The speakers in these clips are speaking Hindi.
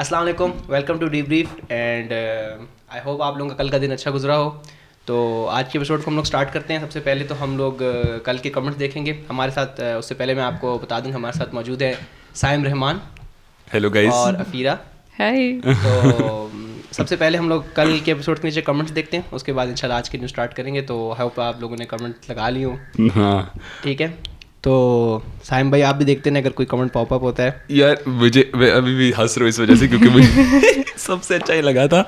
अस्सलाम वालेकुम welcome to the brief and I hope आप लोगों का कल का दिन अच्छा गुजरा हो तो आज के एपिसोड को हम लोग स्टार्ट करते हैं सबसे पहले तो हम लोग uh, कल के कमेंट्स देखेंगे हमारे साथ uh, उससे पहले मैं आपको बता दूँ हमारे साथ मौजूद है साइम रहमान हेलो गाइस और अफीरा हाय तो um, सबसे पहले हम लोग कल के एपिसोड के नीचे कमेंट्स देखते हैं उसके बाद इंशाल्लाह आज के न्यूज स्टार्ट करेंगे तो आई होप आप लोगों ने कमेंट लगा ली हो हाँ ठीक है तो साइम भाई आप भी देखते ना अगर कोई कमेंट पॉपअप होता है यार मुझे मैं अभी भी हंस रहा हूँ इस वजह से क्योंकि मुझे सबसे अच्छा ही लगा था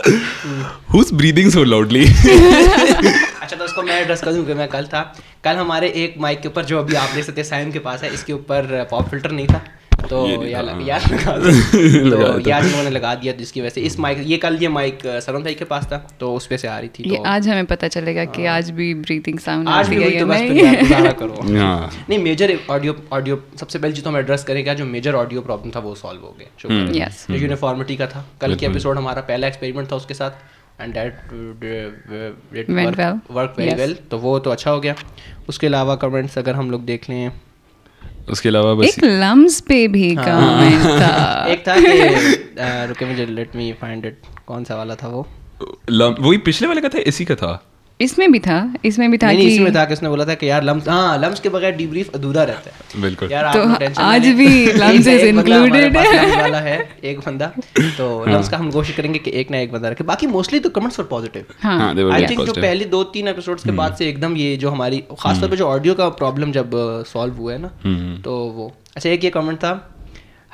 हुज ब्रीदिंग सो लाउडली अच्छा तो उसको मैं एड्रेस कर दूँ कि मैं कल था कल हमारे एक माइक के ऊपर जो अभी आप देख सकते साइम के पास है इसके ऊपर पॉप फिल्टर नहीं था तो यार यार हाँ। लगा तो ने लगा दिया जिसकी वजह से इस माइक ये कल ये माइक सरम भाई के पास था तो उस पे से आ रही थी ये तो, आज हमें पता चलेगा कि हाँ। आज भी ब्रीथिंग साउंड आज भी तो बस करो हाँ। नहीं मेजर ऑडियो ऑडियो सबसे पहले जो हम एड्रेस करेगा जो मेजर ऑडियो प्रॉब्लम था वो सॉल्व हो गए जो यूनिफॉर्मिटी हम्म। का था कल के एपिसोड हमारा पहला एक्सपेरिमेंट था उसके साथ and that work very well तो वो तो अच्छा हो गया उसके अलावा कमेंट्स अगर हम लोग देख लें उसके अलावा बस एक लम्स पे भी हाँ। कमेंट था एक था कि रुके मुझे लेट मी फाइंड इट कौन सा वाला था वो वही पिछले वाले का था इसी का था इसमें भी था इसमें भी था नहीं, कि इसमें था कि उसने बोला था कि यार लम्स हाँ लम्स के बगैर डीब्रीफ अधूरा रहता है बिल्कुल यार तो आज भी लम्स इज इंक्लूडेड वाला है एक बंदा तो हाँ। लम्स का हम कोशिश करेंगे कि एक ना एक बंदा रखे बाकी मोस्टली तो कमेंट्स फॉर पॉजिटिव हां आई थिंक जो पहले दो तीन एपिसोड्स के बाद हम्म। से एकदम ये जो हमारी खासतौर पे जो ऑडियो हम्म। का प्रॉब्लम जब सॉल्व uh, हुआ है ना हम्म। तो वो अच्छा एक ये कमेंट था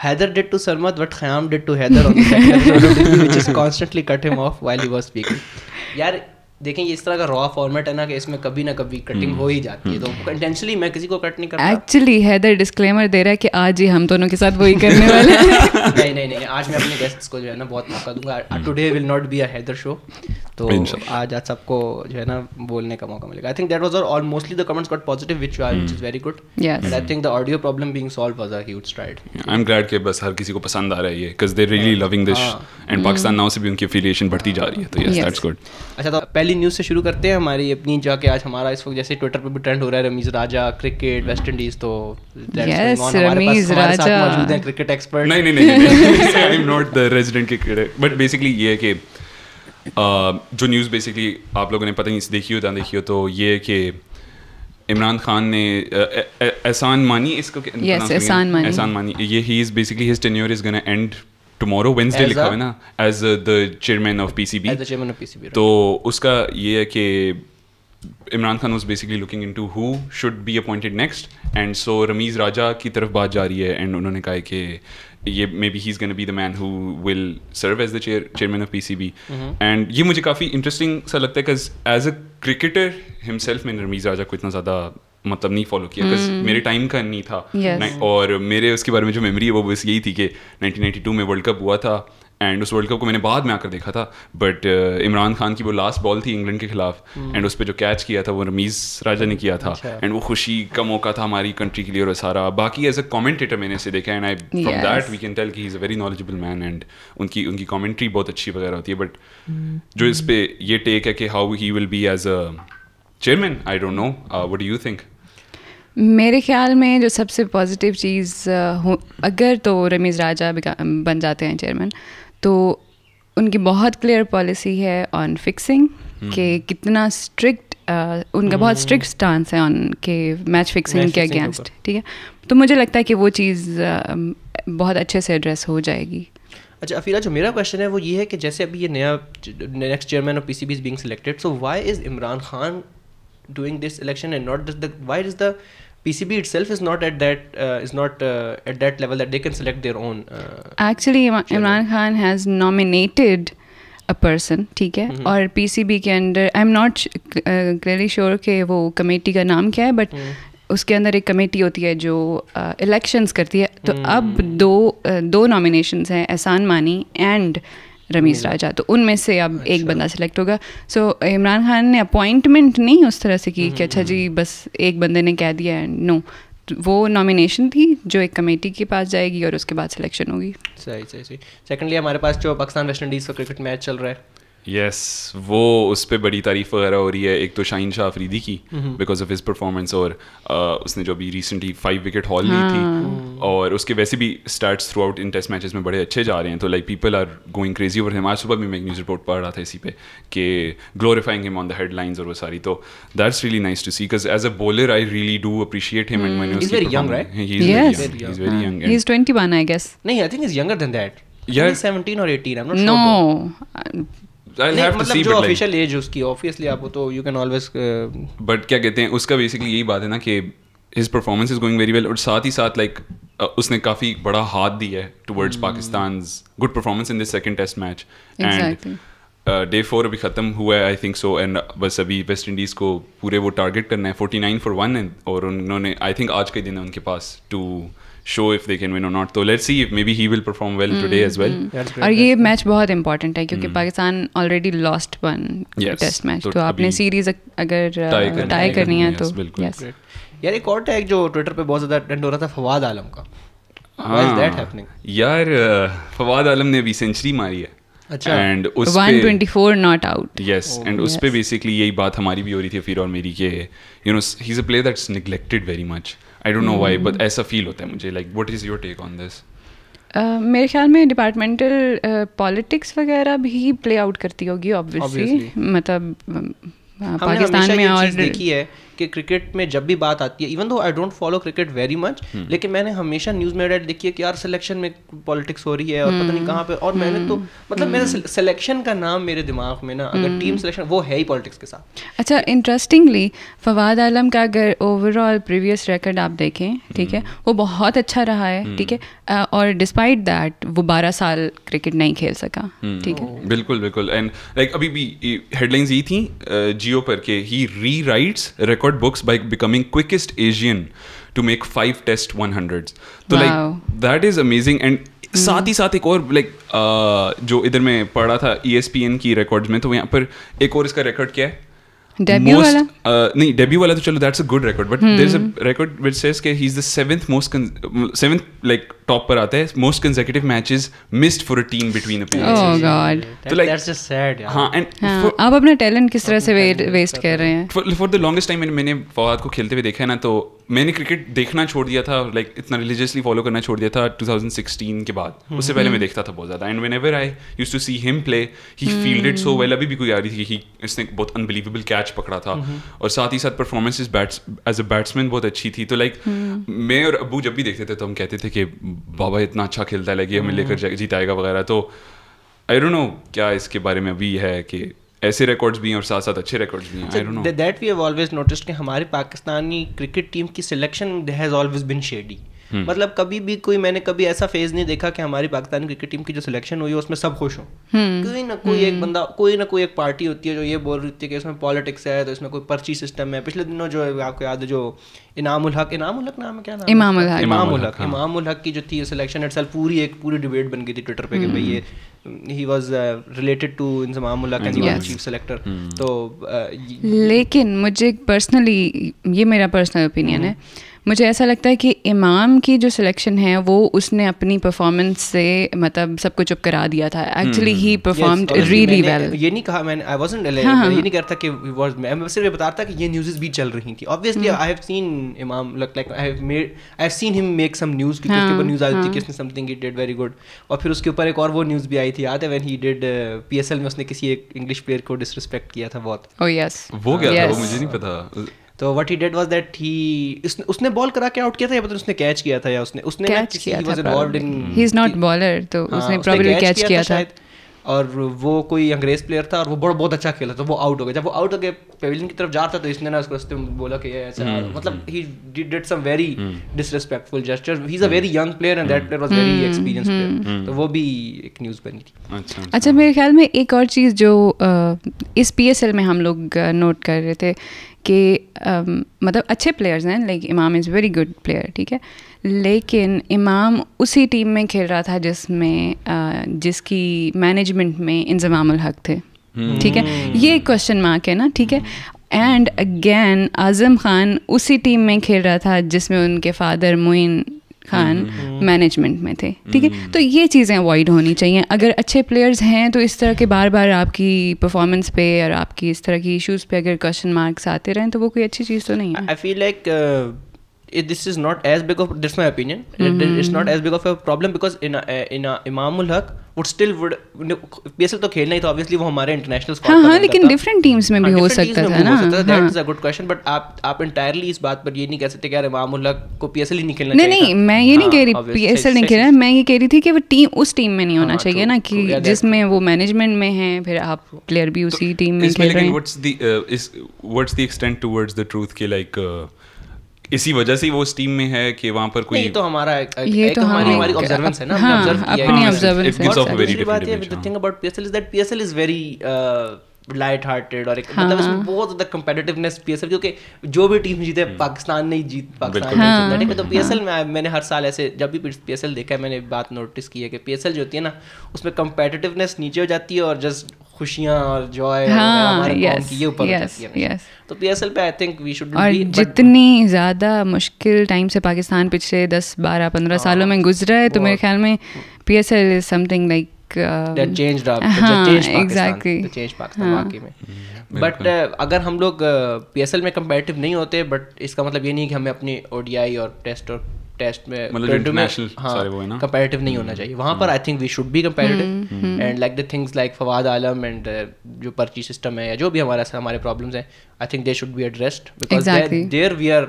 Haider did to Sarmad but Khayyam did to Haider on the second episode which is constantly cut him off while he was speaking यार देखें ये इस तरह का रॉ फॉर्मेट है ना कि इसमें कभी ना कभी कटिंग हम्म। हो ही जाती है तो इंटेंशनली हम्म। मैं किसी को कट नहीं करता एक्चुअली हैदर डिस्क्लेमर दे रहा है कि आज ही हम दोनों के साथ वही करने वाले हैं नहीं नहीं नहीं आज मैं अपने गेस्ट्स को जो है ना बहुत मौका दूंगा today will not be a Haider show तो आज आज सबको जो है ना बोलने का मौका मिलेगा I think that was all mostly the comments got positive which are which is very good and I think the audio problem being solved was a huge stride I am glad कि बस हर किसी को पसंद आ रहा है ये because they really loving this and Pakistan now से भी उनकी एफिलिएशन बढ़ती जा रही है तो यस दैट्स गुड अच्छा तो पहली न्यूज़ से शुरू करते हैं हमारी अपनी जाके आज हमारा इस वक्त जैसे ट्विटर पे भी ट्रेंड हो रहा है Rameez Raja cricket West Indies तो that's Rameez Raja cricket expert नहीं नहीं नहीं I am not the resident cricketer but basically ये है कि Uh, जो न्यूज़ बेसिकली आप लोगों ने पता नहीं देखी हो ना देखी हो तो ये कि इमरान खान ने एहसान मानी इसको एहसान मानी ये he is basically his tenure is gonna end tomorrow Wednesday लिखा हुआ है ना as the chairman of P C B chairman of PCB तो उसका ये है कि Imran Khan was basically looking into who should be appointed next and so Rameez Raja की तरफ बात जा रही है एंड उन्होंने कहा है कि ये maybe he is gonna be the man who will serve as the chairman of P C B and ये मुझे काफ़ी इंटरेस्टिंग सा लगता है because as a cricketer himself मैंने रमीज राजा को इतना ज़्यादा मतलब नहीं फॉलो किया बिकॉज mm. मेरे टाइम का नहीं था yes. और मेरे उसके बारे में जो मेमरी है वो बस यही थी कि 1992 में वर्ल्ड कप हुआ था एंड उस वर्ल्ड कप को मैंने बाद में आकर देखा था बट uh, इमरान खान की वो लास्ट बॉल थी इंग्लैंड के खिलाफ एंड hmm. उस पर जो कैच किया था वो रमीज़ राजा ने किया था एंड अच्छा। वो खुशी का मौका था हमारी कंट्री के लिए और सारा बाकी एज अ कॉमेंटेटर मैंने इसे देखा and I from that we can tell की is a very knowledgeable man and उनकी उनकी कॉमेंट्री बहुत अच्छी वगैरह होती है बट जो hmm. इस पर ये टेक है कि how he will be as a chairman I don't know what do you think मेरे ख्याल में जो सबसे पॉजिटिव चीज़ uh, हो अगर तो रमीज़ राजा बन जाते हैं चेयरमैन तो उनकी बहुत क्लियर पॉलिसी है ऑन hmm. Fixing hmm. के कितना स्ट्रिक्ट Uh, उनका hmm. बहुत स्ट्रिक्ट स्टांस है ऑन के मैच फिक्सिंग के अगेंस्ट ठीक है तो मुझे लगता है कि वो चीज़ uh, बहुत अच्छे से एड्रेस हो जाएगी अच्छा अफीरा जो मेरा क्वेश्चन है वो ये है कि जैसे अभी ये नया next chairman of P C B is being selected so why is Imran Khan doing this election and not the why is the PCB itself is not at that uh, is not uh, at that level that they can select their own. Uh, Actually, Im- Imran Khan has nominated a person, ठीक है mm-hmm. और PCB के अंदर I am uh, clearly sure के वो कमेटी का नाम क्या है but mm-hmm. उसके अंदर एक कमेटी होती है जो इलेक्शंस uh, करती है तो mm-hmm. अब दो uh, दो नॉमिनेशंस हैं एहसान मानी एंड रमीज हम्म। राजा तो उनमें से अब अच्छा। एक बंदा सेलेक्ट होगा सो so, इमरान खान ने अपॉइंटमेंट नहीं उस तरह से की कि अच्छा जी हम्म, बस एक बंदे ने कह दिया एंड नो तो वो नॉमिनेशन थी जो एक कमेटी के पास जाएगी और उसके बाद सिलेक्शन होगी सही सही सही सेकंडली हमारे पास जो पाकिस्तान वेस्ट इंडीज़ का क्रिकेट मैच चल रहा है यस वो उस पर बड़ी तारीफ वगैरह हो रही है एक तो शाहिन शाह अफरीदी की बिकॉज ऑफ हिज परफॉर्मेंस और uh, उसने जो अभी रिसेंटली फाइव विकेट हॉल ली थी हाँ। और उसके वैसे भी start throughout in test matches में बड़े अच्छे जा रहे हैं तो like people are going crazy over him आज सुबह भी मैं एक न्यूज़ रिपोर्ट पढ़ रहा था इसी पे कि glorifying him on the headlines और वो सारी तो that's really nice to see because as a bowler I really do appreciate him and मैंने वेरी 21 आई गेस नहीं I think is younger than that Yeah. 17 or 18 I'm not no. sure. No. Uh, but मतलब तो uh, क्या कहते हैं उसका बेसिकली यही बात है ना कि his performance is going very well और साथ ही साथ लाइक उसने काफी बड़ा हाथ दिया है towards Pakistan good performance in this second test match and day four अभी ख़त्म हुआ है आई थिंक सो एंड बस अभी वेस्ट इंडीज़ को पूरे वो टारगेट करना है फोर्टी नाइन फॉर वन और उन्होंने आई थिंक आज के दिन है उनके पास to show if they can win और नॉट तो let's see if maybe he will perform well mm-hmm. today as mm. और ये मैच बहुत इंपॉर्टेंट है क्योंकि mm. Pakistan already lost one test match तो आपने सीरीज अगर टाई करनी है तो यस यार एक और टैग जो ट्विटर पे बहुत ज़्यादा ट्रेंड हो रहा था फवाद आलम का हाँ, यार फवाद आलम ने अभी सेंचुरी मारी है and not out yes and उस बेसिकली यही बात हमारी भी हो रही थी फिर और मेरी के you know he is a player that's very much I don't know but ऐसा फील होता है मुझे like is your take on this मेरे ख्याल में डिपार्टमेंटल पॉलिटिक्स uh, वगैरह भी प्ले आउट करती होगी ऑब्वियसली मतलब uh, पाकिस्तान में और देखी है कि क्रिकेट में जब भी बात आती है even though I don't follow cricket very much लेकिन मैंने हमेशा न्यूज में एड देखी है कि यार सिलेक्शन में पॉलिटिक्स हो रही है और पता नहीं हम्म। कहाँ पे और मैंने तो हम्म। मतलब मेरे सिलेक्शन हम्म। का नाम मेरे दिमाग में ना अगर टीम सिलेक्शन वो है ही पॉलिटिक्स के साथ अच्छा इंटरेस्टिंगली फवाद आलम का अगर ओवरऑल प्रीवियस रिकॉर्ड आप देखें ठीक है वो बहुत अच्छा रहा है ठीक है और डिस्पाइट दैट वो बारह साल क्रिकेट नहीं खेल सका ठीक है बिल्कुल बिल्कुल एंड लाइक अभी भी हेडलाइंस यही थी जियो पर के he re record record books by becoming quickest Asian to make five test 100s. तो like that is amazing and साथ ही साथ एक और लाइक uh, जो इधर मैं पढ़ा था ई e की रिकॉर्ड्स में तो यहाँ पर एक और इसका रिकॉर्ड क्या है डेब्यू वाला uh, नहीं डेब्यू वाला तो चलो that's a good record but there is a record which says के he is the seventh most seventh like top पर आता है most consecutive matches missed for a team between a appearances oh god तो लाइक दैट्स जस्ट सैड हां एंड आप अपना टैलेंट किस तरह से वेस्ट कर रहे हैं फॉर द लॉन्गेस्ट टाइम मैंने फवाद को खेलते हुए देखा है ना तो मैंने क्रिकेट देखना छोड़ दिया था लाइक इतना रिलीजियसली फॉलो करना छोड़ दिया था 2016 के बाद hmm. उससे पहले मैं hmm. देखता था बहुत ज़्यादा and whenever I used to see him play he fielded so well अभी भी कोई आ रही थी कि इसने बहुत अनबिलीवेबल कैच कैच पकड़ा था और साथ ही साथ performances bats as a batsman बहुत अच्छी थी तो लाइक हम्म। मैं और अबू जब भी देखते थे तो हम कहते थे कि बाबा इतना अच्छा खेलता है लाइक ये हमें लेकर हम्म। जीताएगा वगैरह तो आई डोंट नो क्या इसके बारे में अभी है कि ऐसे रिकॉर्ड्स भी हैं और साथ साथ अच्छे रिकॉर्ड्स भी हैं I don't know that we have always noticed कि हमारी पाकिस्तानी क्रिकेट टीम की selection has always been shady hmm. मतलब कभी भी कोई मैंने कभी ऐसा फेज नहीं देखा कि हमारी पाकिस्तान क्रिकेट टीम की जो सिलेक्शन हुई है उसमें सब खुश हो हम्म। कोई ना कोई एक हम्म। बंदा कोई ना कोई एक पार्टी होती है जो ये बोल रही है कि इसमें पॉलिटिक्स है तो इसमें कोई पर्ची सिस्टम है पिछले दिनों जो आपको याद है जो इनाम उलहक इनाम उलहक नाम है क्या नाम इमाम उलहक इमाम उलहक की जो थी सिलेक्शन इट पूरी एक पूरी डिबेट बन गई थी ट्विटर पर कि भाई ये he was related to Inzamam ul chief selector तो uh, लेकिन मुझे पर्सनली ये मेरा पर्सनल ओपिनियन है मुझे ऐसा लगता है कि इमाम की जो सिलेक्शन है वो उसने अपनी परफॉर्मेंस से मतलब सब कुछ चुप करा दिया था actually he perform really well ये नहीं कहा मैंने आई वाजंट हाँ, हाँ, ये नहीं हाँ। कह रहा था कि वाज मैं सिर्फ ये बता रहा था कि ये न्यूज़ेस भी चल रही थी obviously I have seen Imam look like I have made I have seen him make some news क्योंकि उसके ऊपर न्यूज़ आई थी कि उसने something he did very good और फिर उसके ऊपर एक और वो न्यूज़ भी आई थी याद है व्हेन ही डिड पीएसएल में उसने किसी एक इंग्लिश प्लेयर को डिसरिस्पेक्ट किया था बहुत ओह oh, यस वो क्या था वो मुझे नहीं पता तो what he did was that he उसने बॉल करा के आउट किया था या पता उसने कैच किया था या उसने उसने ही इज नॉट बॉलर तो हाँ, उसने प्रोबब्ली कैच किया था और वो कोई अंग्रेज प्लेयर था और वो बड़ा बहुत अच्छा खेला था तो वो आउट हो गया जब वो आउट हो गया पेविलियन की तरफ जा रहा था तो इसने ना उसको रस्ते में बोला कि ये ऐसा mm-hmm. मतलब he did some very disrespectful gesture he is a very young player and that player was very experience player तो वो भी एक न्यूज़ बनी थी अच्छा, अच्छा अच्छा मेरे ख्याल में एक और चीज़ जो इस पीएसएल में हम लोग नोट कर रहे थे के um, मतलब अच्छे प्लेयर्स हैं लाइक इमाम इज़ वेरी गुड प्लेयर ठीक है लेकिन इमाम उसी टीम में खेल रहा था जिसमें uh, जिसकी मैनेजमेंट में इंजमाम हक थे hmm. ठीक है ये क्वेश्चन मार्क है ना ठीक है एंड अगेन आज़म खान उसी टीम में खेल रहा था जिसमें उनके फादर मोइन खान मैनेजमेंट हम्म, हम्म, हम्म। में थे ठीक है तो ये चीज़ें अवॉइड होनी चाहिए अगर अच्छे प्लेयर्स हैं तो इस तरह के बार बार आपकी परफॉर्मेंस पे और आपकी इस तरह की इश्यूज पे अगर क्वेश्चन मार्क्स आते रहें तो वो कोई अच्छी चीज़ तो नहीं है I feel like it, this is not as big of that's my opinion mm-hmm. it, it's not as big of a problem because in a, eh, in a, Imamul Haq would still would PSL तो खेलना ही था ऑब्वियसली वो हमारे इंटरनेशनल स्क्वाड हां हां लेकिन डिफरेंट टीम्स में हाँ, भी हो सकता था ना that is a good question but आप आप एंटायरली इस बात पर ये नहीं कह सकते कि यार इमामुल हक को पीएसएल ही नहीं खेलना नहीं नहीं मैं ये नहीं हाँ, कह रही पीएसएल नहीं खेलना मैं ये कह रही थी कि वो टीम उस टीम में नहीं होना हाँ, चाहिए ना कि जिसमें वो मैनेजमेंट में है फिर आप प्लेयर तो भी उसी टीम में खेल रहे हैं what's the what's the extent towards the truth के लाइक इसी वजह से वो स्टीम में है कि वहां पर कोई तो हमारा एक, ये एक तो हमारी हमारी ऑब्जर्वेंस है ना ऑब्जर्व हाँ, किया है अपनी ऑब्जर्वेंस है बात है the thing about PSL is that PSL is very light hearted और एक मतलब हाँ, मतलब इसमें बहुत ज्यादा कम्पेटिटिवनेस पीएसएल क्योंकि जो भी टीम जीते हम्म। पाकिस्तान नहीं जीत पाकिस्तान हाँ, नहीं जीता तो पीएसएल में मैंने हर साल ऐसे जब भी पीएसएल देखा है मैंने बात नोटिस की है कि पीएसएल जो होती है ना उसमें कम्पेटिटिवनेस नीचे हो जाती है और जस्ट खुशियां और जॉय हाँ, ये ऊपर तो पी एस एल पे आई थिंक वी शुड और जितनी ज्यादा मुश्किल टाइम से पाकिस्तान पिछले दस बारह पंद्रह हाँ, सालों में गुजरा है तो मेरे ख्याल में P S L is something like um, changed up हाँ, बट uh, अगर हम लोग पी एस एल में कम्पेटिव नहीं होते बट इसका मतलब ये नहीं कि हमें अपनी ओडीआई और टेस्ट और टेस्ट में मतलब इंटरनेशनल हाँ, वो है ना कंपैरेटिव नहीं होना हम्म। चाहिए वहां पर I think we should be comparative and like the things like Fawad Alam and जो पर्ची सिस्टम है या जो भी हमारा हमारे प्रॉब्लम्स हैं I think they should be addressed because there we are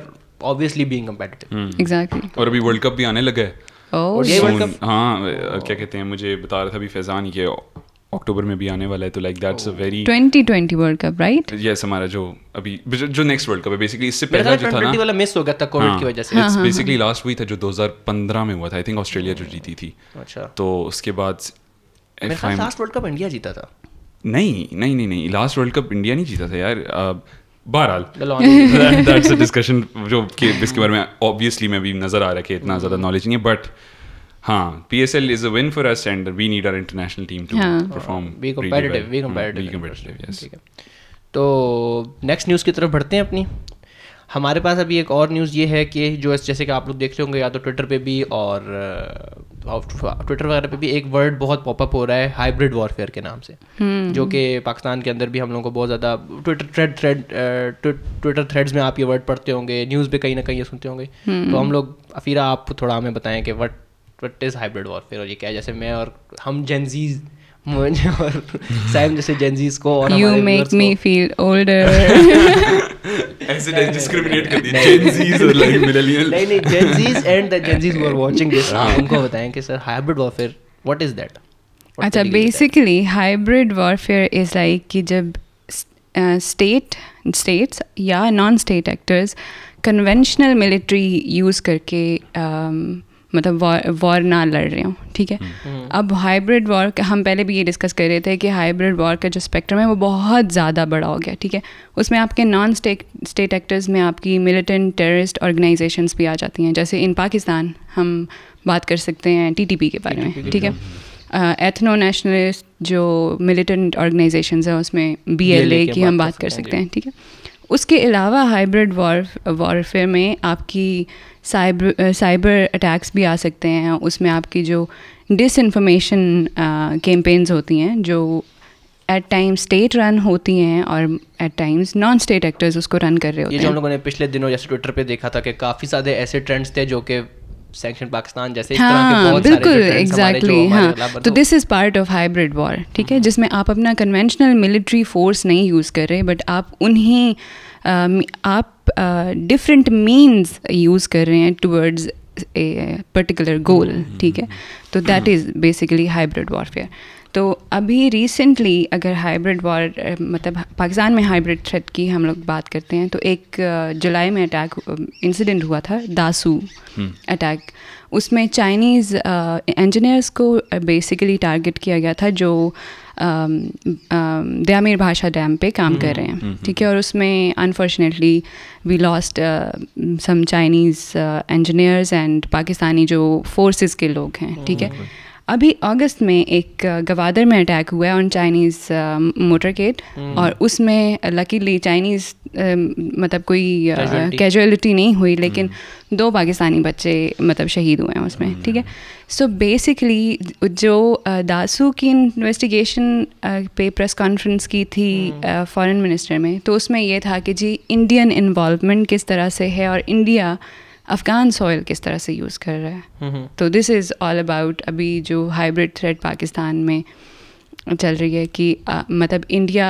obviously being comparative exactly और अभी वर्ल्ड कप भी आने लगा है Oh, हाँ क्या कहते हैं मुझे बता रहा था अभी फैजान ये अक्टूबर में भी आने वाला है तो like that's a very 2020 world cup right yes हमारा जो अभी जो नेक्स्ट वर्ल्ड कप है बेसिकली इससे पहला जो था ना वाला मिस हो गया था कोविड की वजह से इट्स बेसिकली लास्ट वीक था जो 2015 में हुआ था आई थिंक ऑस्ट्रेलिया जो जीती थी अच्छा तो उसके बाद लास्ट वर्ल्ड कप इंडिया जीता था नहीं नहीं नहीं नहीं लास्ट वर्ल्ड कप इंडिया नहीं जीता था यार बहरहाल दैट्स अ डिस्कशन जो कि इसके बारे में ऑब्वियसली मैं भी नज़र आ रहा है कि इतना ज़्यादा नॉलेज नहीं है बट हाँ P S L is a win for us and we need our international team to perform be competitive be competitive ठीक है तो नेक्स्ट न्यूज़ की तरफ बढ़ते हैं अपनी हमारे पास अभी एक और न्यूज़ ये है कि जो जैसे कि आप लोग देख रहे होंगे या तो ट्विटर पे भी और ट्विटर वगैरह पे भी एक वर्ड बहुत पॉपअप हो रहा है हाइब्रिड वॉरफेयर के नाम से हम्म। जो कि पाकिस्तान के अंदर भी हम लोगों को बहुत ज़्यादा Twitter thread thread Twitter threads में आप ये वर्ड पढ़ते होंगे न्यूज़ पर कहीं ना कहीं ये सुनते होंगे हम्म। तो हम लोग अफीरा आप थोड़ा हमें बताएं कि what what is hybrid warfare और ये क्या जैसे मैं और हम जेनजीज़ मुझे और सैम जैसे जेंजीज को और you make me feel older ऐसे डिस्क्रिमिनेट कर दिया जेंजीज और लाइक मिलेनियल नहीं नहीं gen Zs and the gen Zs who are watching this उनको बताएं कि sir hybrid warfare what is that अच्छा basically hybrid warfare is like कि जब स्टेट स्टेट्स या non state actors conventional military use करके um, मतलब वॉर ना लड़ रहे हूँ ठीक है हम्म। हम्म। अब हाइब्रिड वॉर हम पहले भी ये डिस्कस कर रहे थे कि हाइब्रिड वॉर का जो स्पेक्ट्रम है वो बहुत ज़्यादा बड़ा हो गया ठीक है उसमें आपके नॉन स्टेट स्टेट एक्टर्स में आपकी मिलिटेंट टेररिस्ट ऑर्गेनाइजेशंस भी आ जाती हैं जैसे इन पाकिस्तान हम बात कर सकते हैं टीटीपी के बारे में ठीक है एथनो नेशनलिस्ट जो मिलिटेंट ऑर्गेनाइजेशंस हैं उसमें बीएलए की हम बात कर सकते हैं ठीक है उसके अलावा हाइब्रिड वॉरफेयर में आपकी साइबर साइबर अटैक्स भी आ सकते हैं उसमें आपकी जो डिस इन्फॉर्मेशन कैम्पेन्स होती हैं जो एट टाइम्स स्टेट रन होती हैं और at times non state actors उसको रन कर रहे होते हैं ये जो हम लोगों ने पिछले दिनों जैसे ट्विटर पे देखा था कि काफ़ी सारे ऐसे ट्रेंड्स थे जो कि सेक्शन पाकिस्तान जैसे हाँ, बिल्कुल एग्जैक्टली हाँ मतलब मतलब तो this is part of hybrid war ठीक है हम्म। जिसमें आप अपना कन्वेंशनल मिलिट्री फोर्स नहीं यूज़ कर रहे बट आप उन्हें आप डिफरेंट मीन्स यूज़ कर रहे हैं टूवर्ड्स ए पर्टिकुलर गोल ठीक है तो that is basically hybrid warfare तो अभी रिसेंटली अगर हाइब्रिड वॉर मतलब पाकिस्तान में हाइब्रिड थ्रेट की हम लोग बात करते हैं तो एक जुलाई में अटैक इंसिडेंट हुआ था दासू अटैक हम्म। उसमें चाइनीज़ इंजीनियर्स को बेसिकली टारगेट किया गया था जो दयामीर भाषा डैम पे काम हम्म, कर रहे हैं हम्म, ठीक है और उसमें unfortunately we lost some Chinese engineers and Pakistani जो फोर्सेस के लोग हैं ठीक है oh, अभी अगस्त में एक गवादर में अटैक हुआ है ऑन चाइनीज़ मोटरकेट और उसमें लकीली चाइनीज़ मतलब कोई कैजुअलिटी नहीं हुई हम्म। लेकिन दो पाकिस्तानी बच्चे मतलब शहीद हुए हैं उसमें हम्म। ठीक है सो बेसिकली जो दासू की इन्वेस्टिगेशन पे प्रेस कॉन्फ्रेंस की थी फॉरेन हम्म। मिनिस्टर में तो उसमें यह था कि जी इंडियन इन्वॉल्वमेंट किस तरह से है और इंडिया अफगान सॉयल किस तरह से यूज़ कर रहा है तो दिस इज़ ऑल अबाउट अभी जो हाइब्रिड थ्रेड पाकिस्तान में चल रही है कि आ, मतलब इंडिया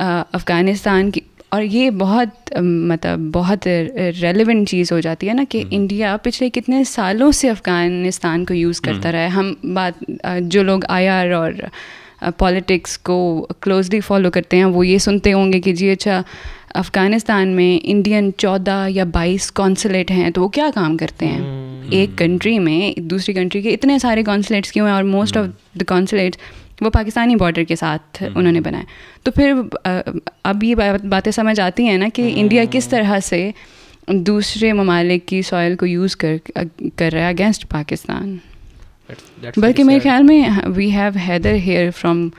अफ़गानिस्तान की और ये बहुत मतलब बहुत रेलिवेंट चीज़ हो जाती है ना कि इंडिया पिछले कितने सालों से अफ़गानिस्तान को यूज़ करता रहा है हम बात जो लोग आईआर और पॉलिटिक्स को क्लोजली फॉलो करते हैं वो ये सुनते होंगे कि जी अच्छा अफ़गानिस्तान में इंडियन चौदह या बाईस कौंसलेट हैं तो वो क्या काम करते हैं hmm. एक कंट्री में दूसरी कंट्री के इतने सारे कौंसलेट्स क्यों हैं और मोस्ट ऑफ द कॉन्सुलेट्स वो पाकिस्तानी बॉर्डर के साथ hmm. उन्होंने बनाए तो फिर अब ये बातें समझ आती हैं ना कि hmm. हम्म। इंडिया किस तरह से दूसरे ममालिक की सॉयल को यूज़ कर कर रहा है अगेंस्ट पाकिस्तान बल्कि मेरे ख्याल में we have Haider here from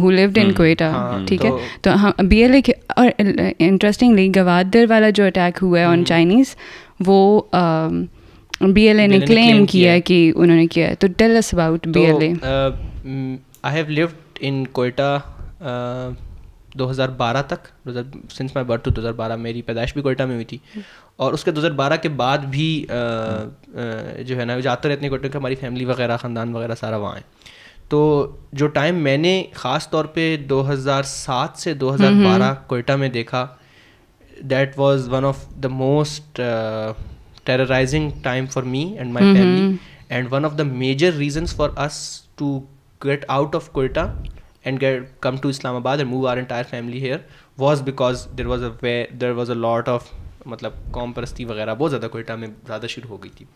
who lived in Quetta ठीक है तो, तो हम बी एल ए और इंटरेस्टिंगली uh, गवादर वाला जो अटैक हुआ है ऑन चाइनीज़ hmm. वो बी एल ए ने क्लेम किया कि उन्होंने किया है तो tell us about B L A I have lived in Quetta 2012 तक सिंस माई बर्थ टू 2012 मेरी पैदाइश भी कोयटा में हुई थी और उसके 2012 के बाद भी आ, आ, जो है ना जाते रहते हैं क्योंकि हमारी फैमिली वगैरह ख़ानदान वगैरह सारा वहाँ है तो जो टाइम मैंने ख़ास तौर पे 2007 से 2012 कोयटा में देखा that was one of the most terrorising time for me and my family and one of the major reasons for us to get out of Quetta get come to Islamabad and move our entire family here was because there was a way there was a lot of मतलब कौम परस्ती वगैरह बहुत ज़्यादा कोयटा में ज़्यादा शुरू हो गई थी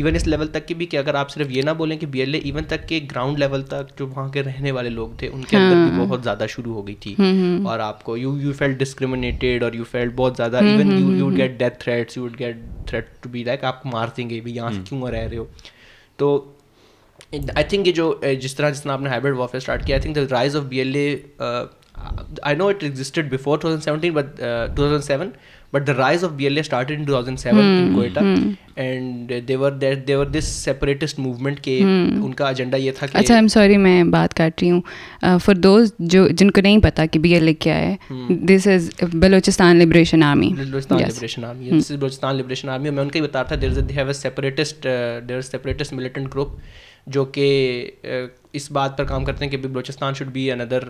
इवन इस लेवल तक की भी कि अगर आप सिर्फ ये ना बोलें कि बी एल इवन तक के ग्राउंड लेवल तक जो वहाँ के रहने वाले लोग थे उनके अंदर भी हम्म। बहुत ज़्यादा शुरू हो गई थी हम्म, हम्म। और आपको यू यू फेल्ट डिस्क्रिमिनेटेड और यू फेल्ट बहुत ज़्यादा even you you get death threats you would get threat to be like आपको मार देंगे भी यहाँ से क्यों रह रहे हो तो आई थिंक ये जो जिस तरह जिस तरह आपने हाइब्रिड वॉफेयर स्टार्ट किया I think the rise of B L A I know it existed before two thousand seventeen but two thousand seven But the rise of BLA started in 2007 hmm, in Quetta hmm. and they were there they were this separatist movement के hmm. उनका एजेंडा ये था कि अच्छा आई एम सॉरी मैं बात काट रही हूँ फॉर uh, दोज जो जिनको नहीं पता कि BLA क्या है this is Balochistan Liberation Army Balochistan Liberation Army this is Balochistan Liberation Army मैं उनका ही बता रहा था there is they have a separatist there separatist militant group जो कि इस बात पर काम करते हैं कि Balochistan should be another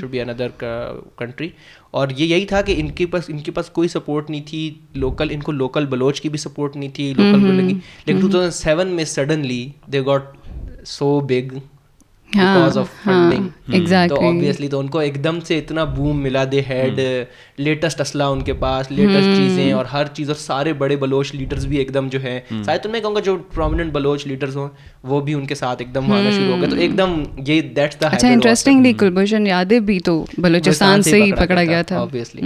should be another country और ये यही था कि इनके पास इनके पास कोई सपोर्ट नहीं थी लोकल इनको लोकल बलोच की भी सपोर्ट नहीं थी हम्म, लोकल की हम्म, लेकिन सेवन हम्म। में suddenly they got so big हाँ, हाँ, hmm. तो, तो उनको एकदम से इतना बूम मिला दे हैड लेटेस्ट असला उनके पास लेटेस्ट hmm. चीजें और हर चीज और सारे बड़े बलोच लीडर्स भी एकदम जो है hmm. शायद तो मैं जो प्रोमिनेंट बलोच लीडर्स हों वो भी उनके साथ एकदम आना शुरू हो गए तो एकदम ये दैट्स द अच्छा इंटरेस्टिंगली कुलभूषण यादव भी तो बलूचिस्तान से ही पकड़ा गया था ऑब्वियसली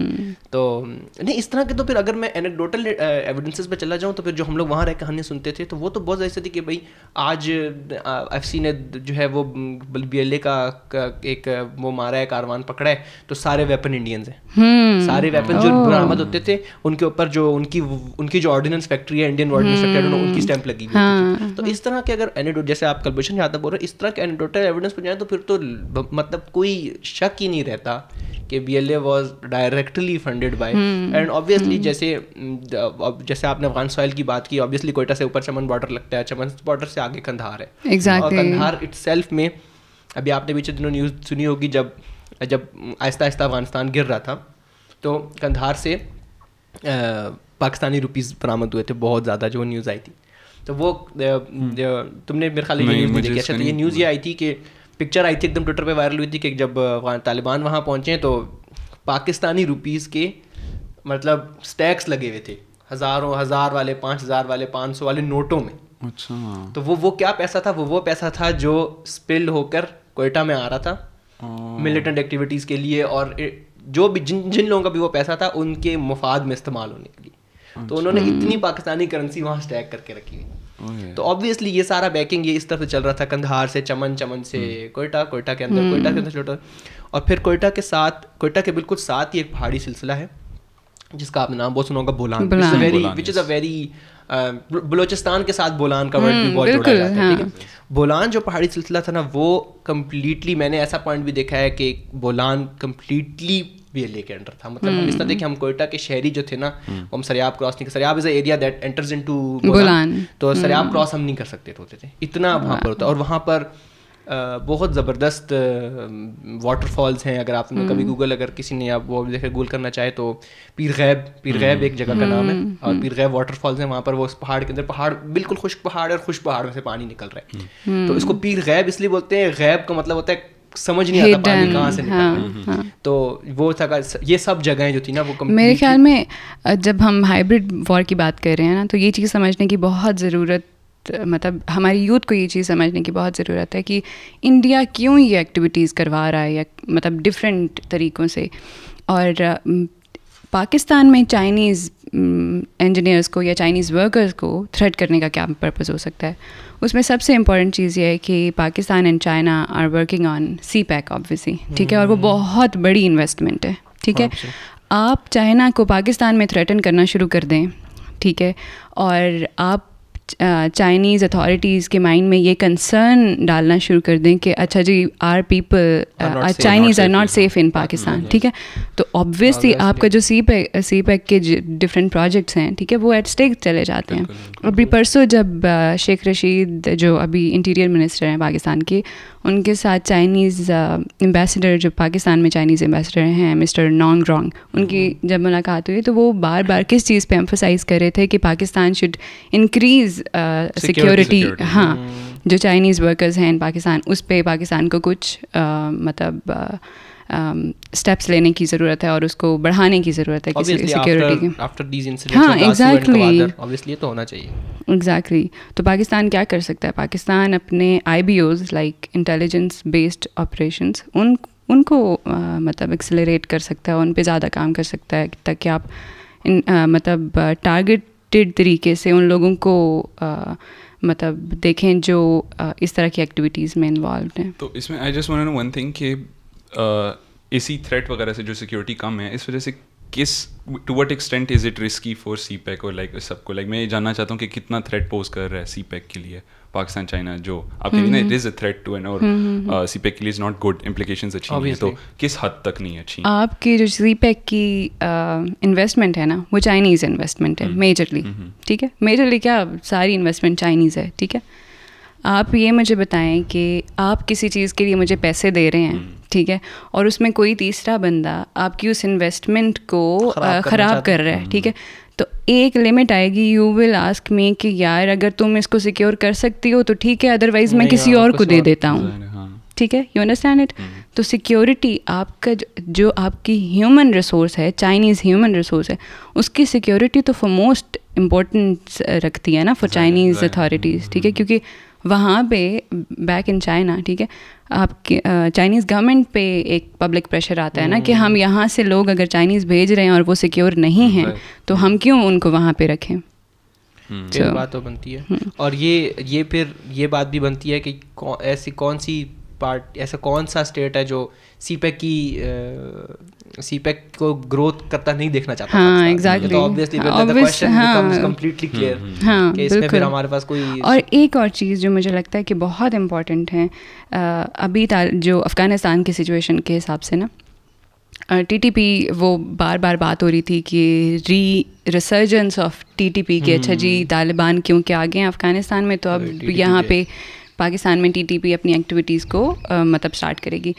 तो नहीं इस तरह के तो फिर अगर मैं एनेक्डोटल एविडेंसेस uh, पे चला जाऊँ तो फिर जो हम लोग वहाँ रह कहानी सुनते थे तो वो तो बहुत ऐसे थी कि भाई आज एफ सी ने जो है वो बीएलए का एक वो मारा है कारवान पकड़ा है तो सारे वेपन इंडियंस हैं हम्म। सारे वेपन जो बरामद होते थे उनके ऊपर जो उनकी उनकी जो ऑर्डिनेंस फैक्ट्री है इंडियन ऑर्डिनेंस फैक्ट्री है उनकी स्टैंप लगी हुई हाँ। तो इस तरह के अगर एनिडोट जैसे आप कलभूषण यादव बोल रहे इस तरह के एनिडोटल एविडेंस पर जाए तो फिर तो मतलब कोई शक ही नहीं रहता कि B L A was directly funded by and obviously जैसे जैसे आपने अफगान सॉइल की बात की ऑब्वियसली कोयटा से ऊपर चमन बॉर्डर लगता है चमन बॉर्डर से आगे कंधार है exactly. और कंधार इट में अभी आपने पीछे दिनों न्यूज़ सुनी होगी जब जब आहिस्ता आहिस्ता अफगानिस्तान गिर रहा था तो कंधार से आ, पाकिस्तानी रुपीज़ बरामद हुए थे बहुत ज़्यादा जो न्यूज़ आई थी तो वो hmm. तुमने मेरे ख्याल ये न्यूज़ देखी अच्छा तो ये न्यूज़ ये आई थी कि पिक्चर आई थी एकदम ट्विटर पे वायरल हुई थी कि जब तालिबान वहाँ पहुँचे तो पाकिस्तानी रुपीज़ के मतलब स्टैक्स लगे हुए थे हज़ारों हज़ार वाले पाँच हज़ार वाले पाँच सौ वाले नोटों में अच्छा तो वो वो क्या पैसा था वो वो पैसा था जो स्पिल होकर कोयटा में आ रहा था मिलिटेंट एक्टिविटीज़ के लिए और जो भी जिन जिन लोगों का भी वो पैसा था उनके मुफाद में इस्तेमाल होने के लिए तो अच्छा। उन्होंने इतनी पाकिस्तानी करेंसी वहाँ स्टैक करके रखी हुई तो ऑब्वियसली ये सारा बैकिंग ये इस तरह से चल रहा था कंधार से चमन चमन से hmm. कोयटा कोयटा के अंदर कोयटा के अंदर छोटा और फिर कोयटा के साथ कोयटा के बिल्कुल साथ ही एक पहाड़ी सिलसिला है जिसका आपने नाम बहुत सुना होगा Bolan very which is a very Balochistan के साथ बोलान का वर्ड भी hmm, बहुत जोड़ा जाता है ठीक है हाँ। बोलान जो पहाड़ी सिलसिला था ना वो कम्प्लीटली मैंने ऐसा पॉइंट भी देखा है कि बोलान कम्प्लीटली बीएलए के अंडर था मतलब हम इस तरह हम्म। देखिए हम कोयटा के शहरी जो थे ना हम्म। वो हम सरयाब क्रॉस नहीं कर Sariab is area that enters in to Bolan तो सरयाब क्रॉस हम्म। हम नहीं कर सकते होते थे इतना वहाँ पर होता और वहाँ पर बहुत ज़बरदस्त वाटरफॉल्स हैं अगर आपने कभी गूगल अगर किसी ने आप वो देखे गूगल करना चाहे तो पीर गैब पीर गैब एक जगह का नाम है और पीर गैब वाटरफॉल्स हैं वहाँ पर वो उस पहाड़ के अंदर पहाड़ बिल्कुल खुश पहाड़ और खुश पहाड़ में से पानी निकल रहा है तो इसको पीर गैब इसलिए बोलते हैं गैब का मतलब होता है समझ नहीं आता पानी कहाँ से हाँ, हम्म, हम्म। हाँ. तो वो था ये सब जगहें जो थी ना वो मेरे ख्याल में जब हम हाइब्रिड वॉर की बात कर रहे हैं ना तो ये चीज़ समझने की बहुत ज़रूरत मतलब हमारी यूथ को ये चीज़ समझने की बहुत ज़रूरत है कि इंडिया क्यों ये एक्टिविटीज़ करवा रहा है या मतलब डिफरेंट तरीक़ों से और पाकिस्तान में चाइनीज़ इंजीनियर्स को या चाइनीज़ वर्कर्स को थ्रेट करने का क्या पर्पज़ हो सकता है उसमें सबसे इम्पॉर्टेंट चीज़ ये है कि Pakistan and China are working on CPEC obviously ठीक है और वो hmm. बहुत बड़ी इन्वेस्टमेंट है ठीक है आप चाइना को पाकिस्तान में थ्रेटन करना शुरू कर दें ठीक है और आप चाइनीज़ अथॉरिटीज़ के माइंड में ये कंसर्न डालना शुरू कर दें कि अच्छा जी our people Chinese are not safe in Pakistan ठीक है तो ऑब्वियसली आपका जो सी पैक सी पैक के डिफरेंट प्रोजेक्ट्स हैं ठीक है वो एट स्टेक चले जाते हैं अभी परसों जब शेख uh, रशीद जो अभी इंटीरियर मिनिस्टर हैं पाकिस्तान के उनके साथ चाइनीज़ एम्बेसडर uh, जो पाकिस्तान में चाइनीज़ एम्बेसडर हैं मिस्टर नॉन्ग रॉन्ग उनकी हम्म। जब मुलाकात हुई तो वो बार बार किस चीज़ पे एम्फोसाइज़ कर रहे थे कि Pakistan should increase security uh, हाँ hmm. जो चाइनीज़ वर्कर्स हैं पाकिस्तान उस पर पाकिस्तान को कुछ uh, मतलब स्टेप्स uh, um, लेने की ज़रूरत है और उसको बढ़ाने की ज़रूरत है किसी सिक्योरिटी की हाँ एग्जैक्टली तो होना चाहिए एग्जैक्टली exactly. तो पाकिस्तान क्या कर सकता है पाकिस्तान अपने I B Os like intelligence based operation उन उनको आ, मतलब एक्सेलरेट कर सकता है उन पर ज़्यादा काम कर सकता है ताकि आप इन आ, मतलब टारगेट रिस्ट्रिक्टेड तरीके से उन लोगों को आ, मतलब देखें जो आ, इस तरह की एक्टिविटीज़ में इन्वॉल्व हैं तो इसमें I just one no one thing कि इसी थ्रेट वगैरह से जो सिक्योरिटी कम है इस वजह से किस to what extent is it risky for CPEC और लाइक सबको लाइक मैं ये जानना चाहता हूँ कि कितना थ्रेट पोज कर रहा है सी पैक e के लिए पाकिस्तान चाइना जो आप कहेंगे it is a threat to an और सी पैक के लिए इज नॉट गुड इम्प्लीकेशन अच्छी है तो किस हद तक नहीं अच्छी आपकी जो सी पैक e की इन्वेस्टमेंट uh, है ना वो चाइनीज़ इन्वेस्टमेंट है मेजरली हम्म। ठीक है मेजरली क्या सारी इन्वेस्टमेंट चाइनीज़ है ठीक है आप ये मुझे बताएं कि आप किसी चीज़ के लिए मुझे पैसे दे रहे हैं हम्म। ठीक है और उसमें कोई तीसरा बंदा आपकी उस इन्वेस्टमेंट को ख़राब uh, कर रहा है ठीक है हम्म। तो एक लिमिट आएगी यू विल आस्क मी कि यार अगर तुम इसको सिक्योर कर सकती हो तो ठीक है अदरवाइज मैं किसी हाँ, और को दे देता हूँ हाँ। ठीक है यू अंडरस्टैंड इट तो सिक्योरिटी आपका जो आपकी ह्यूमन रिसोर्स है चाइनीज़ ह्यूमन रिसोर्स है उसकी सिक्योरिटी तो फॉर मोस्ट इम्पोर्टेंस रखती है ना फॉर चाइनीज़ अथॉरिटीज़ ठीक है हम्म। क्योंकि वहाँ पे बैक इन चाइना ठीक है आपके चाइनीज़ गवर्नमेंट पे एक पब्लिक प्रेशर आता है ना कि हम हम्म। यहाँ से लोग अगर चाइनीज़ भेज रहे हैं और वो सिक्योर नहीं हैं तो हम क्यों उनको वहाँ पे रखें हम्म। so, बात तो बनती है हम्म। और ये ये फिर ये बात भी बनती है कि ऐसी कौन सी पार्ट ऐसा कौन सा स्टेट है जो सी e की सीपैक को ग्रोथ करता नहीं देखना चाहता हाँ तो ऑब्वियसली हाँ। hmm, hmm, hmm. हाँ, कि इसमें फिर हमारे पास कोई और एक और चीज़ जो मुझे लगता है कि बहुत इम्पोर्टेंट है अभी जो अफ़गानिस्तान की सिचुएशन के हिसाब से ना पी वो बार बार बात हो रही थी कि re resurgence of T T P के अच्छा जी तालिबान क्योंकि आ गए हैं अफ़गानिस्तान में तो अब यहाँ पे पाकिस्तान में टी टी पी अपनी एक्टिविटीज़ को मतलब स्टार्ट करेगी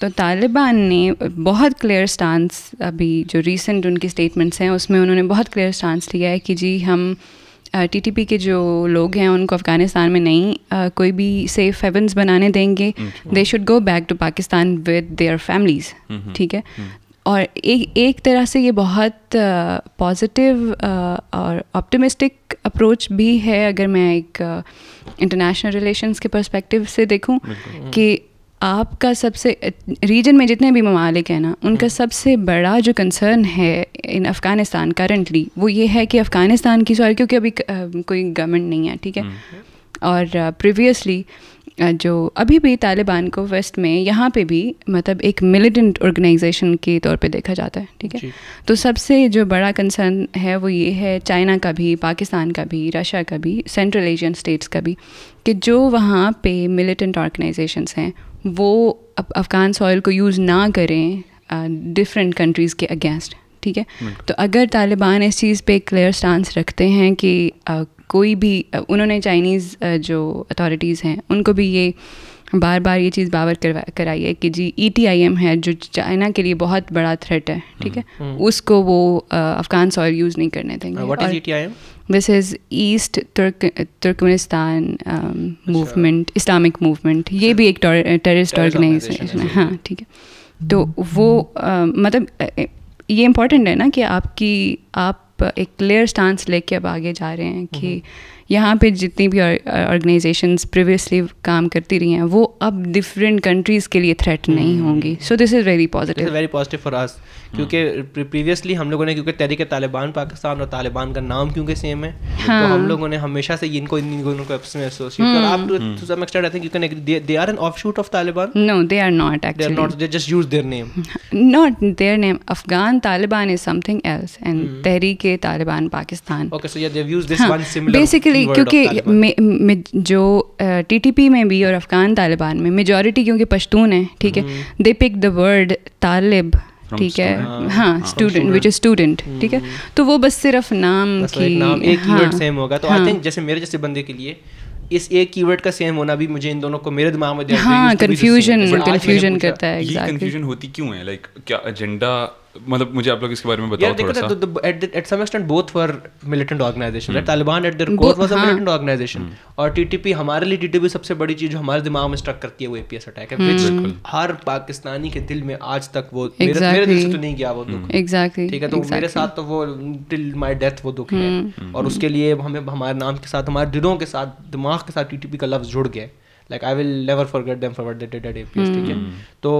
तो तालिबान ने बहुत क्लियर स्टांस अभी जो रीसेंट उनकी स्टेटमेंट्स हैं उसमें उन्होंने बहुत क्लियर स्टांस लिया है कि जी हम टीटीपी के जो लोग हैं उनको अफ़गानिस्तान में नहीं कोई भी सेफ हेवन्स बनाने देंगे they should go back to Pakistan with their families ठीक है हम्म। और एक एक तरह से ये बहुत पॉजिटिव और ऑप्टिमिस्टिक अप्रोच भी है अगर मैं एक इंटरनेशनल रिलेशंस के पर्सपेक्टिव से देखूं कि आपका सबसे रीजन में जितने भी ममालिक हैं ना उनका हम्म। सबसे बड़ा जो कंसर्न है इन अफ़गानिस्तान करंटली वो ये है कि अफ़गानिस्तान की सॉरी क्योंकि अभी कोई गवर्नमेंट नहीं है ठीक है हम्म। और प्रीवियसली जो अभी भी तालिबान को वेस्ट में यहाँ पे भी मतलब एक मिलिटेंट ऑर्गेनाइजेशन के तौर पे देखा जाता है ठीक है तो सबसे जो बड़ा कंसर्न है वो ये है चाइना का भी पाकिस्तान का भी रशिया का भी सेंट्रल एशियन स्टेट्स का भी कि जो वहाँ पे मिलिटेंट ऑर्गेनाइजेशंस हैं वो अफगान सॉइल को यूज़ ना करें डिफरेंट uh, कंट्रीज़ के अगेंस्ट ठीक है तो अगर तालिबान इस चीज़ पे क्लियर स्टांस रखते हैं कि आ, uh, कोई भी uh, उन्होंने चाइनीज़ जो अथॉरिटीज़ हैं उनको भी ये बार बार ये चीज़ बावर करवा कराई है कि जी ई e है जो चाइना के लिए बहुत बड़ा थ्रेट है ठीक है हम्म, हम्म। उसको वो अफगान सॉयल यूज़ नहीं करने देंगे this is east Turkmenistan movement Islamic movement ये अच्छा। भी एक टेररिस्ट ऑर्गेनाइजेशन है हाँ ठीक है तो वो मतलब ये इम्पोर्टेंट है ना कि आपकी आप एक क्लियर स्टांस लेके अब आगे जा रहे हैं कि हम्म, यहाँ पे जितनी भी ऑर्गेनाइजेशंस प्रीवियसली काम करती रही हैं वो अब डिफरेंट कंट्रीज़ के लिए थ्रेट hmm. नहीं होंगी so this is very positive very positive for us क्योंकि प्रीवियसली हम लोगों ने क्योंकि तहरीक तालिबान पाकिस्तान और तालिबान का नाम क्योंकि सेम है तो हाँ. तो हम लोगों ने हमेशा से इनको एसोसिएट hmm. आप to some I think you can they are an offshoot of Taliban no they are not actually they are not they just use their name not their name Afghan Taliban is something else and Tehreek Taliban Pakistan okay so yeah they have used this one similar basically majority क्योंकि जो टी टी पी में भी और अफगान तालिबान में मेजोरिटी क्योंकि पश्तून है ठीक है they pick the word Talib ठीक है हाँ स्टूडेंट विच इज स्टूडेंट ठीक है तो वो बस सिर्फ नाम की एक सेम हाँ। होगा तो आई थिंक हाँ। जैसे मेरे जैसे बंदे के लिए इस एक कीवर्ड का सेम होना भी मुझे इन दोनों को मेरे दिमाग में हाँ कंफ्यूजन कंफ्यूजन करता है ये कंफ्यूजन होती क्यों है लाइक क्या एजेंडा मतलब मुझे आप लोग इसके बारे में बताओ थोड़ा सा at some extent both were militant organization that Taliban at their core was a militant organization और टीटीपी हमारे लिए टीटीपी सबसे बड़ी चीज जो हमारे दिमाग में स्ट्रक करती है वो एपीएस अटैक है व्हिच हर पाकिस्तानी के दिल में आज तक वो मेरे मेरे दिल से तो नहीं गया वो दुख एग्जैक्टली हम्म। ठीक है तो मेरे साथ तो वो टिल माय डेथ वो दुख है हम्म। हम्म। और उसके लिए हमें हमारे नाम के साथ हमारे दिलों के साथ दिमाग के साथ टीटीपी का लफ्ज जुड़ गया like I will never forget them for what they did at APS ठीक है तो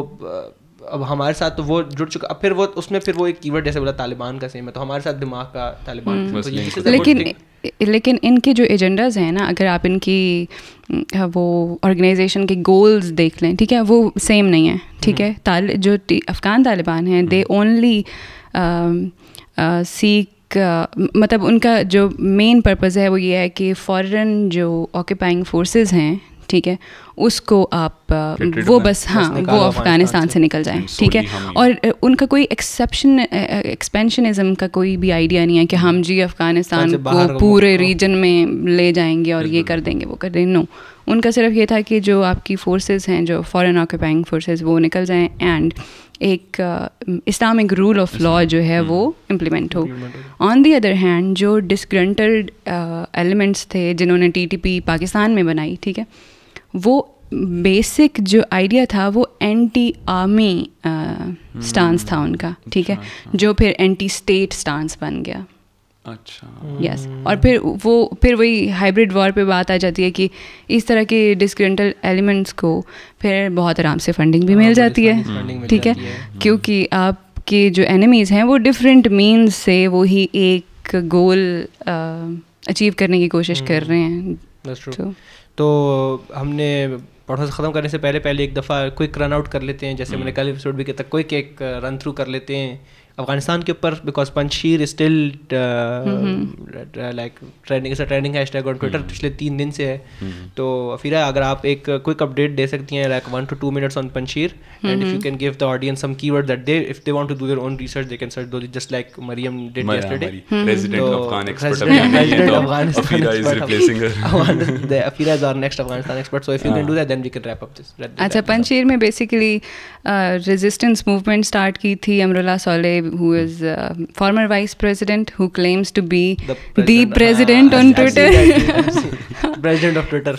अब हमारे साथ तो वो जुड़ चुका अब फिर वो उसमें फिर वो एक कीवर्ड जैसे बोला तालिबान का सेम है तो हमारे साथ दिमाग का तालिबान हम्म। तो लेकिन लेकिन इनके जो एजेंडाज हैं ना अगर आप इनकी वो ऑर्गेनाइजेशन के गोल्स देख लें ठीक है वो सेम नहीं है ठीक है हम्म। ताल जो अफ़गान तालिबान हैं दे ओनली सीख मतलब उनका जो मेन पर्पज़ है वो ये है कि फ़ॉरेन जो ऑक्यूपाइंग फोर्सेस हैं ठीक है उसको आप वो बस हाँ वो अफ़गानिस्तान से निकल जाए ठीक है और उनका कोई एक्सेप्शन एक्सपेंशनिज्म का कोई भी आइडिया नहीं है कि हम हम्म। जी अफ़गानिस्तान को पूरे रीजन में ले जाएंगे और ये कर देंगे वो कर देंगे नो उनका सिर्फ ये था कि जो आपकी फोर्सेस हैं जो फॉरेन ऑक्यूपाइंग फोर्सेस वो निकल जाएं एंड एक इस्लामिक रूल ऑफ लॉ जो है वो इम्प्लीमेंट हो ऑन दी अदर हैंड जो डिसग्रंटेड एलिमेंट्स थे जिन्होंने टीटीपी पाकिस्तान में बनाई ठीक है वो बेसिक जो आइडिया था वो एंटी आर्मी स्टांस था उनका अच्छा, ठीक है अच्छा। जो फिर एंटी स्टेट स्टांस बन गया अच्छा यस और फिर वो फिर वही हाइब्रिड वॉर पे बात आ जाती है कि इस तरह के डिस्क्रेंटल एलिमेंट्स को फिर बहुत आराम से फंडिंग भी हाँ, मिल जाती है ठीक है hmm. क्योंकि आपके जो एनिमीज़ हैं वो डिफरेंट मीन्स से वो ही एक गोल अचीव uh, करने की कोशिश hmm. कर रहे हैं तो हमने पड़ोस ख़त्म करने से पहले पहले एक दफ़ा क्विक रन आउट कर लेते हैं जैसे हम्म। मैंने कल एपिसोड भी किया था क्विक एक रन uh, थ्रू कर लेते हैं अफगानिस्तान के ऊपर because Panjshir still like trending ऐसा trending hashtag on Twitter पिछले तीन दिन से है mm-hmm. तो फिरा अगर आप एक क्विक अपडेट दे सकती हैं like one two two minutes on Panjshir and if you can give the audience some keyword that they if they want to do their own research they can search though just like Maryam did yesterday resident Afghan expert Afghanistan Afira is our next Afghanistan expert so if you can do that then we can wrap up this अच्छा पंशीर में बेसिकली रेजिस्टेंस मूवमेंट स्टार्ट की थी अमरुला सोले who is uh, former vice president, who claims to be the president, the president ah, on Twitter. president of Twitter.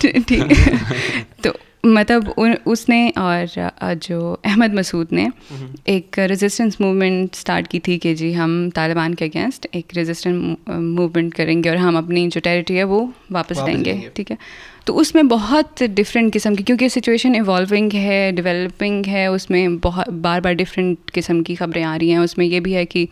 तो मतलब उसने और जो अहमद मसूद ने एक रेजिस्टेंस मूवमेंट स्टार्ट की थी कि जी हम तालिबान के अगेंस्ट एक रेजिस्टेंस मूवमेंट करेंगे और हम अपनी जो टेरिटरी है वो वापस लेंगे ठीक है तो उसमें बहुत डिफरेंट किस्म की क्योंकि सिचुएशन इवॉल्विंग है डिवेलपिंग है उसमें बहुत बार बार डिफरेंट किस्म की खबरें आ रही हैं उसमें यह भी है कि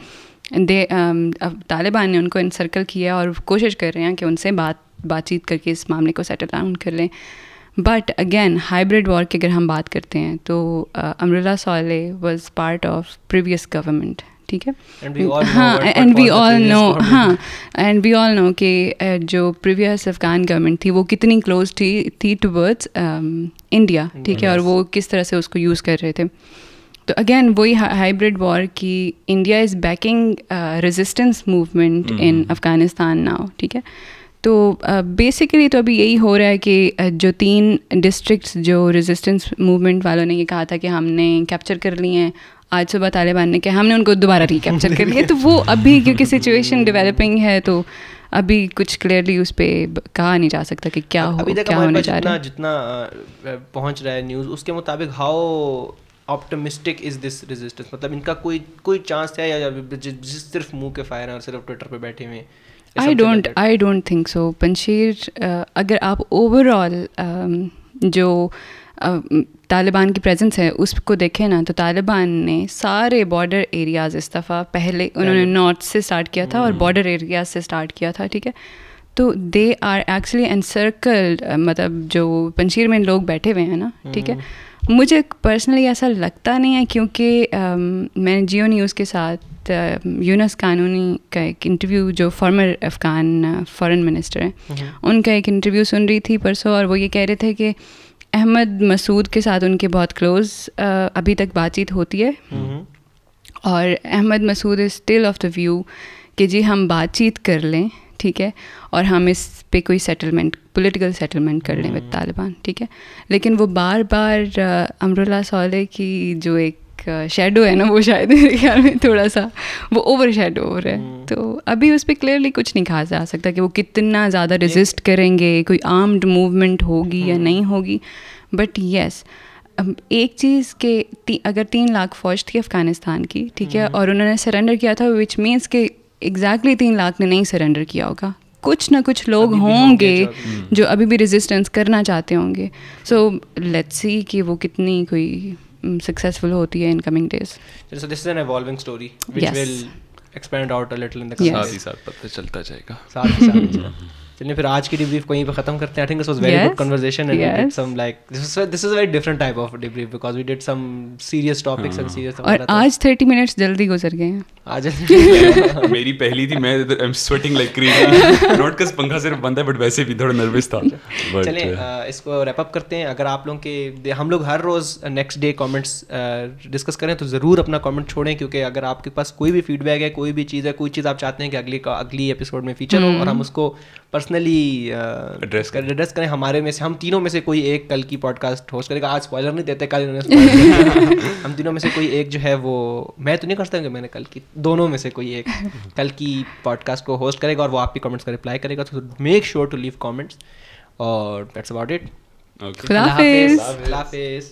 दे अब तालिबान ने उनको इंसर्कल किया और कोशिश कर रहे हैं कि उनसे बात बातचीत करके इस मामले को सेटल डाउन कर लें बट अगेन हाइब्रिड वॉर की अगर हम बात करते हैं तो Amrullah Saleh was part of previous government ठीक है हाँ एंड वी ऑल नो हाँ एंड वी ऑल नो कि uh, जो प्रीवियस अफगान गवर्नमेंट थी वो कितनी क्लोज थी थी टूवर्ड्स इंडिया um, ठीक है और वो किस तरह से उसको यूज़ कर रहे थे तो अगेन वही हाइब्रिड वॉर कि India is backing resistance movement in Afghanistan now ठीक है तो बेसिकली uh, तो अभी यही हो रहा है कि uh, जो तीन डिस्ट्रिक्ट्स जो रेजिस्टेंस मूवमेंट वालों ने ये कहा था कि हमने कैप्चर कर लिए हैं आज सुबह तालिबान ने कहा हमने उनको दोबारा रिकैप्चर कर लिया तो वो अभी क्योंकि सिचुएशन डेवलपिंग है तो अभी कुछ क्लियरली उस पर कहा नहीं जा सकता कि क्या हो क्या होने जा रहा है जितना पहुंच रहा है न्यूज़ उसके मुताबिक how optimistic is this resistance मतलब इनका कोई कोई चांस है या जिस सिर्फ मुंह के फायर हैं और सिर्फ ट्विटर पे बैठे हुए I don't I don't think so Panjshir अगर आप ओवरऑल जो uh, तालिबान की प्रेजेंस है उसको देखें ना तो तालिबान ने सारे बॉर्डर एरियाज इस दफ़ा पहले उन्होंने नॉर्थ से स्टार्ट किया था और बॉर्डर हम्म। एरियाज से स्टार्ट किया था ठीक है तो दे आर एक्चुअली एनसर्कल्ड मतलब जो पंशीर में लोग बैठे हुए हैं ना ठीक है हम्म। मुझे पर्सनली ऐसा लगता नहीं है क्योंकि मैंने जियो न्यूज़ के साथ यूनस कानूनी का एक इंटरव्यू जो फॉर्मर अफ़गान फॉरेन मिनिस्टर हैं हम्म। उनका एक इंटरव्यू सुन रही थी परसों और वो ये कह रहे थे कि अहमद मसूद के साथ उनके बहुत क्लोज अभी तक बातचीत होती है और Ahmad Massoud is still of the view कि जी हम बातचीत कर लें ठीक है और हम इस पे कोई सेटलमेंट पॉलिटिकल सेटलमेंट कर लें विद तालिबान ठीक है लेकिन वो बार बार अमरुल्ला सोले की जो एक शेडो है ना वो शायद मेरे ख्याल में थोड़ा सा वो ओवर शेडो हो रहा है हम्म। तो अभी उस पर क्लियरली कुछ नहीं कहा जा सकता कि वो कितना ज़्यादा रेजिस्ट करेंगे कोई आर्म्ड मूवमेंट होगी या हम्म। नहीं होगी बट येस एक चीज़ के ती, अगर तीन लाख फौज थी अफ़गानिस्तान की ठीक है हम्म। और उन्होंने सरेंडर किया था विच मीन्स के एग्जैक्टली तीन लाख ने नहीं सरेंडर किया होगा कुछ ना कुछ लोग होंगे जो अभी भी रेजिस्टेंस करना चाहते होंगे सो लेट्स सी कि वो कितनी कोई successful hoti hai in coming days. So this is an evolving story which yes. will expand out a little in the coming yes. days. साथ ही साथ पता चलता जाएगा. साथ ही साथ. चलिए फिर आज की डिब्रीफ को पे खत्म करते हैं I think this was very good conversation and we some like this was this is a very different type of debrief because we did some serious topics and serious और आज 30 मिनट्स जल्दी गुजर गए हैं आज मेरी पहली थी मैं I am sweating like crazy not cuz पंखा सिर्फ बंद है बट वैसे भी थोड़ा नर्वस था चलिए uh, इसको रैप अप करते हैं अगर आप लोग के हम लोग हर रोज नेक्स्ट डे कमेंट्स डिस्कस करें तो जरूर अपना कमेंट छोड़ें क्योंकि अगर आपके पास कोई भी फीडबैक है कोई भी चीज़ है कोई चीज़ आप चाहते हैं कि अगली अगली एपिसोड में फीचर हो हम्म। और हम उसको पर्सनली एड्रेस uh, करें एड्रेस करें हमारे में से हम तीनों में से कोई एक कल की पॉडकास्ट होस्ट करेगा आज स्पॉइलर नहीं देते कल इन्होंने हम तीनों में से कोई एक जो है वो मैं तो नहीं करता कि मैंने कल की दोनों में से कोई एक कल की पॉडकास्ट को होस्ट करेगा और वो आपकी कमेंट्स का रिप्लाई करेगा तो make sure to leave comments और दैट्स अबाउट इट खुदा हाफिज़